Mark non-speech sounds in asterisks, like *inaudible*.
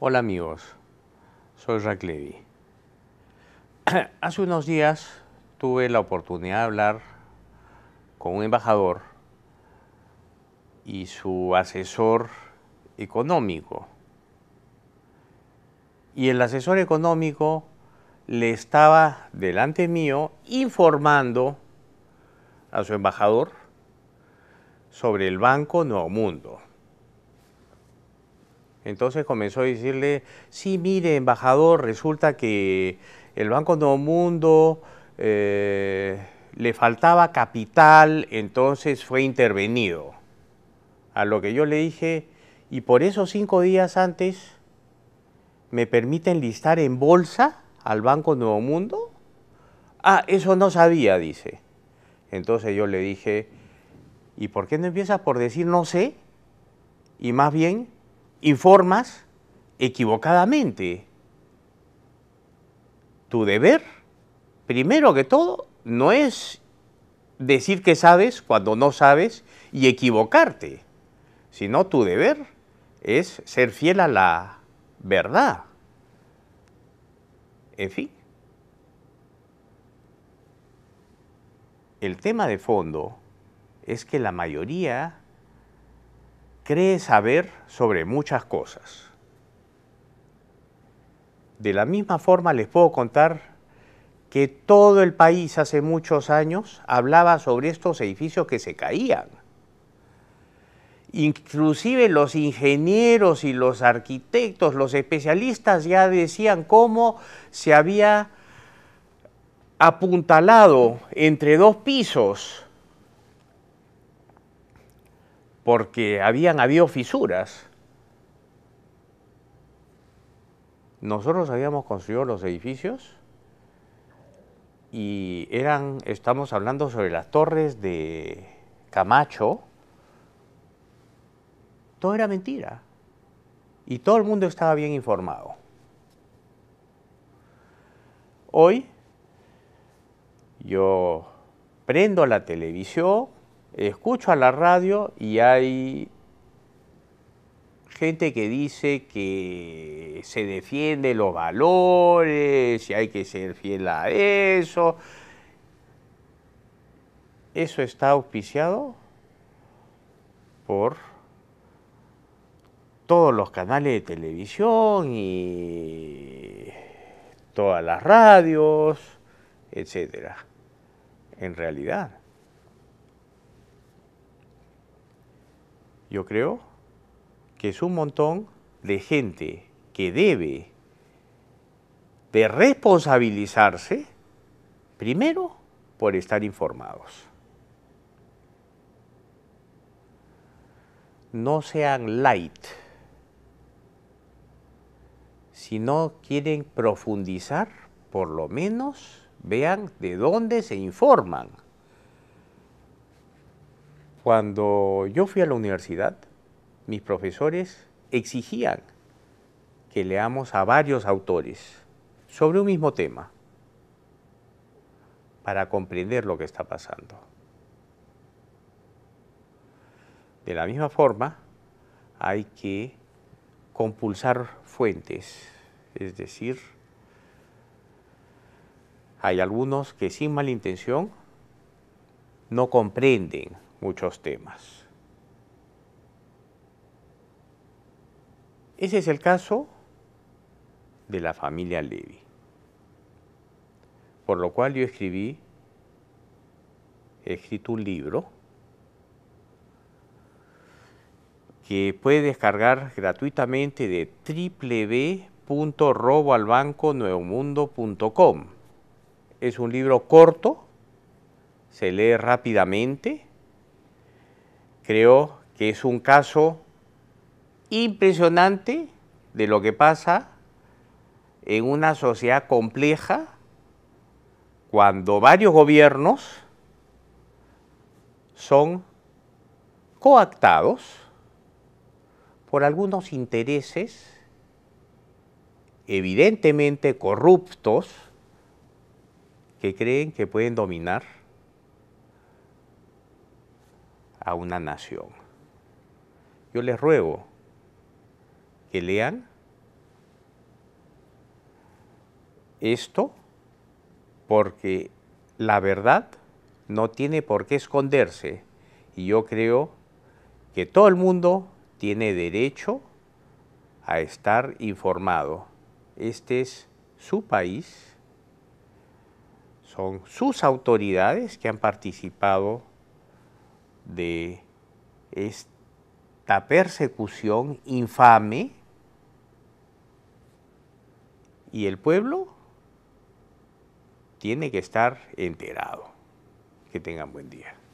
Hola amigos, soy Raclevi. *clears throat* Hace unos días tuve la oportunidad de hablar con un embajador y su asesor económico. Y el asesor económico le estaba delante mío informando a su embajador sobre el Banco Nuevo Mundo entonces comenzó a decirle, sí, mire, embajador, resulta que el Banco Nuevo Mundo eh, le faltaba capital, entonces fue intervenido. A lo que yo le dije, y por eso cinco días antes me permiten listar en bolsa al Banco Nuevo Mundo. Ah, eso no sabía, dice. Entonces yo le dije, ¿y por qué no empiezas por decir no sé? Y más bien informas equivocadamente. Tu deber, primero que todo, no es decir que sabes cuando no sabes y equivocarte, sino tu deber es ser fiel a la verdad. En fin, el tema de fondo es que la mayoría cree saber sobre muchas cosas. De la misma forma les puedo contar que todo el país hace muchos años hablaba sobre estos edificios que se caían. Inclusive los ingenieros y los arquitectos, los especialistas ya decían cómo se había apuntalado entre dos pisos porque habían habido fisuras. Nosotros habíamos construido los edificios y eran, estamos hablando sobre las torres de Camacho, todo era mentira y todo el mundo estaba bien informado. Hoy yo prendo la televisión escucho a la radio y hay gente que dice que se defiende los valores y hay que ser fiel a eso. Eso está auspiciado por todos los canales de televisión y todas las radios, etcétera. En realidad, yo creo que es un montón de gente que debe de responsabilizarse, primero, por estar informados. No sean light. Si no quieren profundizar, por lo menos vean de dónde se informan. Cuando yo fui a la universidad, mis profesores exigían que leamos a varios autores sobre un mismo tema para comprender lo que está pasando. De la misma forma, hay que compulsar fuentes, es decir, hay algunos que sin mala intención no comprenden muchos temas. Ese es el caso de la familia Levi, por lo cual yo escribí, he escrito un libro que puede descargar gratuitamente de www.roboalbanconuevomundo.com. Es un libro corto, se lee rápidamente, creo que es un caso impresionante de lo que pasa en una sociedad compleja cuando varios gobiernos son coactados por algunos intereses evidentemente corruptos que creen que pueden dominar una nación. Yo les ruego que lean esto porque la verdad no tiene por qué esconderse y yo creo que todo el mundo tiene derecho a estar informado. Este es su país, son sus autoridades que han participado de esta persecución infame y el pueblo tiene que estar enterado. Que tengan buen día.